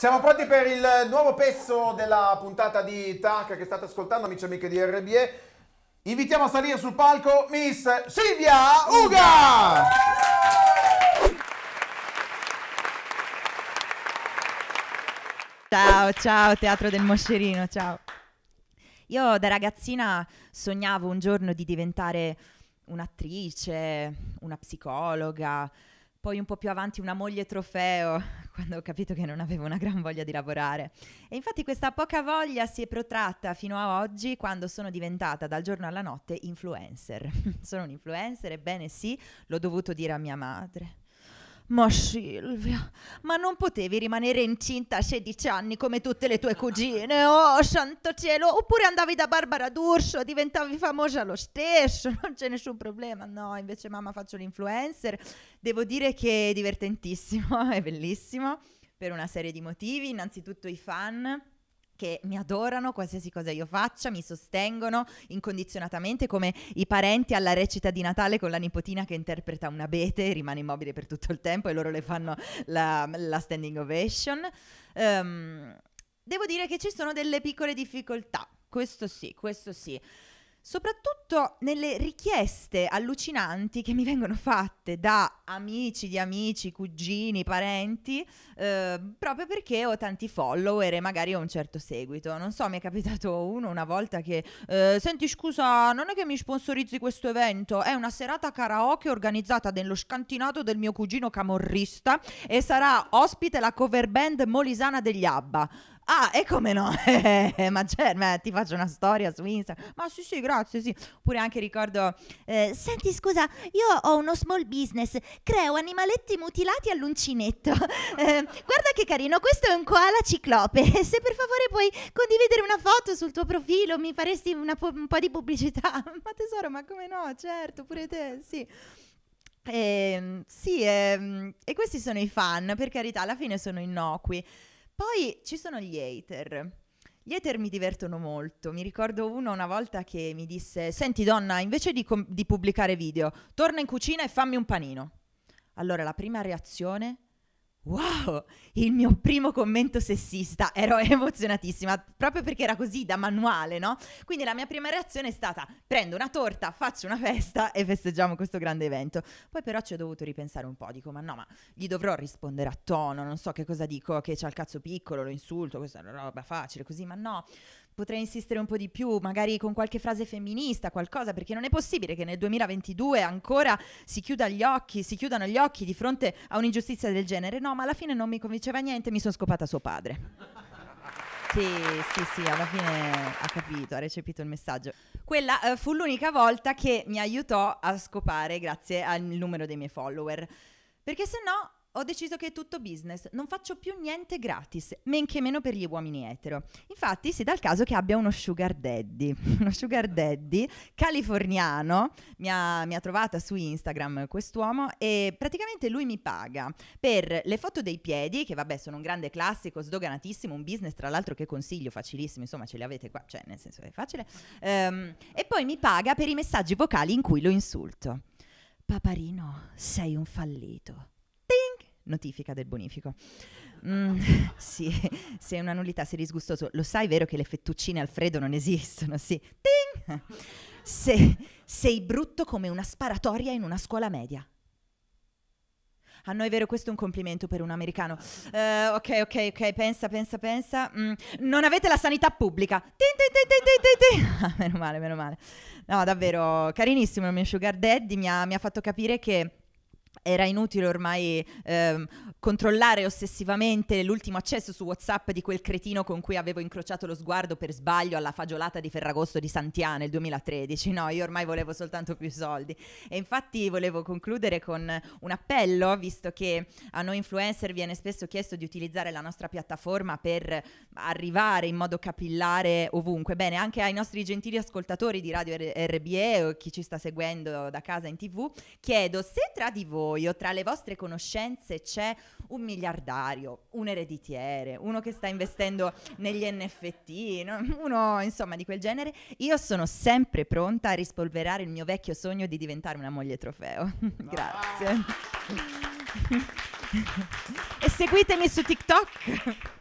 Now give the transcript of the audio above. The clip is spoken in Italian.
Siamo pronti per il nuovo pezzo della puntata di TAC che state ascoltando, amici e amiche di RBE. Invitiamo a salire sul palco Miss Silvia Uga! Ciao, ciao, Teatro del Moscerino, ciao. Io da ragazzina sognavo un giorno di diventare un'attrice, una psicologa, poi un po' più avanti una moglie trofeo, quando ho capito che non avevo una gran voglia di lavorare. E infatti questa poca voglia si è protratta fino a oggi, quando sono diventata dal giorno alla notte influencer. sono un influencer, ebbene sì, l'ho dovuto dire a mia madre. Ma Silvia, ma non potevi rimanere incinta a 16 anni come tutte le tue cugine? Oh, santo cielo! Oppure andavi da Barbara D'Urso, diventavi famosa lo stesso, non c'è nessun problema. No, invece mamma faccio l'influencer. Devo dire che è divertentissimo, è bellissimo per una serie di motivi, innanzitutto i fan che mi adorano qualsiasi cosa io faccia, mi sostengono incondizionatamente come i parenti alla recita di Natale con la nipotina che interpreta un abete, e rimane immobile per tutto il tempo e loro le fanno la, la standing ovation. Um, devo dire che ci sono delle piccole difficoltà, questo sì, questo sì soprattutto nelle richieste allucinanti che mi vengono fatte da amici di amici, cugini, parenti, eh, proprio perché ho tanti follower e magari ho un certo seguito. Non so, mi è capitato uno una volta che, eh, senti scusa, non è che mi sponsorizzi questo evento, è una serata karaoke organizzata nello scantinato del mio cugino camorrista e sarà ospite la cover band molisana degli ABBA. Ah, e come no? ma, cioè, ma ti faccio una storia su Instagram. Ma sì, sì, grazie, sì. Pure anche ricordo. eh, Senti, scusa, io ho uno small business, creo animaletti mutilati all'uncinetto. Eh, guarda che carino, questo è un koala ciclope. Se per favore puoi condividere una foto sul tuo profilo, mi faresti una po- un po' di pubblicità. ma tesoro, ma come no? Certo, pure te, sì. Eh, sì, ehm, e questi sono i fan, per carità, alla fine sono innocui. Poi ci sono gli hater. Gli hater mi divertono molto. Mi ricordo uno una volta che mi disse: Senti, donna, invece di, com- di pubblicare video, torna in cucina e fammi un panino. Allora, la prima reazione Wow, il mio primo commento sessista, ero emozionatissima, proprio perché era così da manuale, no? Quindi la mia prima reazione è stata prendo una torta, faccio una festa e festeggiamo questo grande evento. Poi però ci ho dovuto ripensare un po', dico ma no, ma gli dovrò rispondere a tono, non so che cosa dico, che c'ha il cazzo piccolo, lo insulto, questa roba facile, così, ma no, potrei insistere un po' di più, magari con qualche frase femminista, qualcosa, perché non è possibile che nel 2022 ancora si, chiuda gli occhi, si chiudano gli occhi di fronte a un'ingiustizia del genere. No, ma alla fine non mi convinceva niente, mi sono scopata suo padre. Sì, sì, sì, alla fine ha capito, ha recepito il messaggio. Quella eh, fu l'unica volta che mi aiutò a scopare grazie al numero dei miei follower. Perché se no ho deciso che è tutto business, non faccio più niente gratis, men che meno per gli uomini etero. Infatti si dà il caso che abbia uno sugar daddy, uno sugar daddy californiano, mi ha, mi ha trovata su Instagram quest'uomo e praticamente lui mi paga per le foto dei piedi, che vabbè sono un grande classico, sdoganatissimo, un business tra l'altro che consiglio, facilissimo, insomma ce li avete qua, cioè nel senso che è facile, um, e poi mi paga per i messaggi vocali in cui lo insulto. Paparino, sei un fallito notifica del bonifico. Mm, sì, se è una nullità, sei disgustoso. Lo sai, vero che le fettuccine al freddo non esistono, sì. Ting! Se, sei brutto come una sparatoria in una scuola media. A noi è vero questo è un complimento per un americano. Uh, ok, ok, ok, pensa, pensa, pensa. Mm, non avete la sanità pubblica. Tin, tin, tin, tin, tin. meno male, meno male. No, davvero, carinissimo il mio sugar daddy, mi ha, mi ha fatto capire che era inutile ormai ehm, controllare ossessivamente l'ultimo accesso su WhatsApp di quel cretino con cui avevo incrociato lo sguardo per sbaglio alla fagiolata di Ferragosto di Santiana nel 2013. No, io ormai volevo soltanto più soldi. E infatti volevo concludere con un appello, visto che a noi influencer viene spesso chiesto di utilizzare la nostra piattaforma per arrivare in modo capillare ovunque. Bene, anche ai nostri gentili ascoltatori di Radio R- RBE o chi ci sta seguendo da casa in TV, chiedo se tra di voi o tra le vostre conoscenze c'è un miliardario, un ereditiere, uno che sta investendo negli NFT, no? uno insomma di quel genere, io sono sempre pronta a rispolverare il mio vecchio sogno di diventare una moglie trofeo. Grazie. Ah. e seguitemi su TikTok.